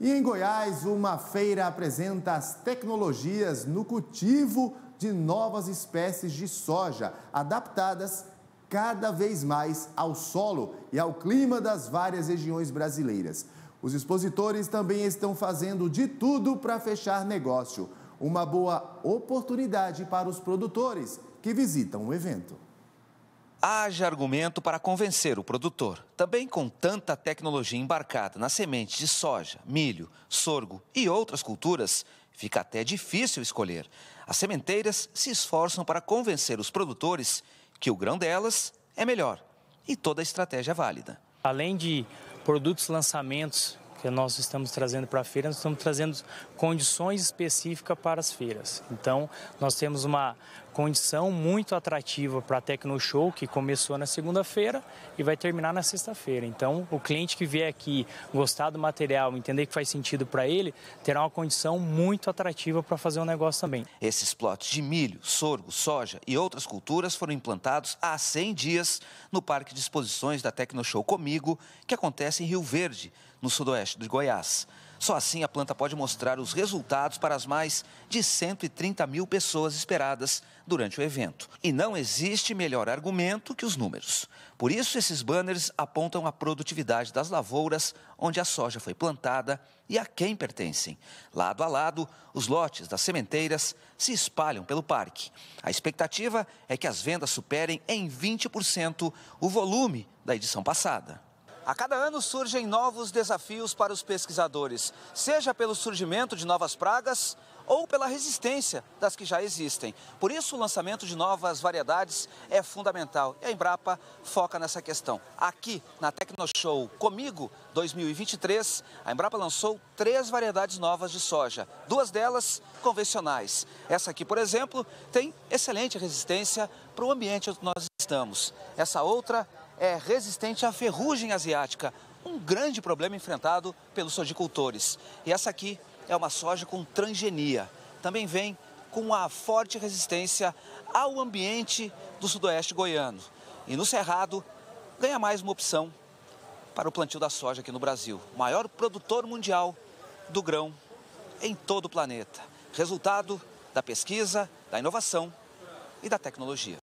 E em Goiás, uma feira apresenta as tecnologias no cultivo de novas espécies de soja, adaptadas cada vez mais ao solo e ao clima das várias regiões brasileiras. Os expositores também estão fazendo de tudo para fechar negócio. Uma boa oportunidade para os produtores que visitam o evento haja argumento para convencer o produtor. Também com tanta tecnologia embarcada na semente de soja, milho, sorgo e outras culturas, fica até difícil escolher. As sementeiras se esforçam para convencer os produtores que o grão delas é melhor. E toda a estratégia é válida. Além de produtos lançamentos que nós estamos trazendo para a feira, nós estamos trazendo condições específicas para as feiras. Então, nós temos uma condição muito atrativa para a Tecno Show, que começou na segunda-feira e vai terminar na sexta-feira. Então, o cliente que vier aqui gostar do material, entender que faz sentido para ele, terá uma condição muito atrativa para fazer um negócio também. Esses plotes de milho, sorgo, soja e outras culturas foram implantados há 100 dias no Parque de Exposições da Tecno Show Comigo, que acontece em Rio Verde, no sudoeste Noroeste de Goiás. Só assim a planta pode mostrar os resultados para as mais de 130 mil pessoas esperadas durante o evento. E não existe melhor argumento que os números. Por isso, esses banners apontam a produtividade das lavouras onde a soja foi plantada e a quem pertencem. Lado a lado, os lotes das sementeiras se espalham pelo parque. A expectativa é que as vendas superem em 20% o volume da edição passada. A cada ano surgem novos desafios para os pesquisadores, seja pelo surgimento de novas pragas ou pela resistência das que já existem. Por isso, o lançamento de novas variedades é fundamental. E a Embrapa foca nessa questão. Aqui na Tecnoshow Comigo 2023, a Embrapa lançou três variedades novas de soja, duas delas convencionais. Essa aqui, por exemplo, tem excelente resistência para o ambiente onde nós estamos. Essa outra é resistente à ferrugem asiática, um grande problema enfrentado pelos sojicultores. E essa aqui é uma soja com transgenia. Também vem com a forte resistência ao ambiente do sudoeste goiano. E no Cerrado, ganha mais uma opção para o plantio da soja aqui no Brasil. Maior produtor mundial do grão em todo o planeta. Resultado da pesquisa, da inovação e da tecnologia.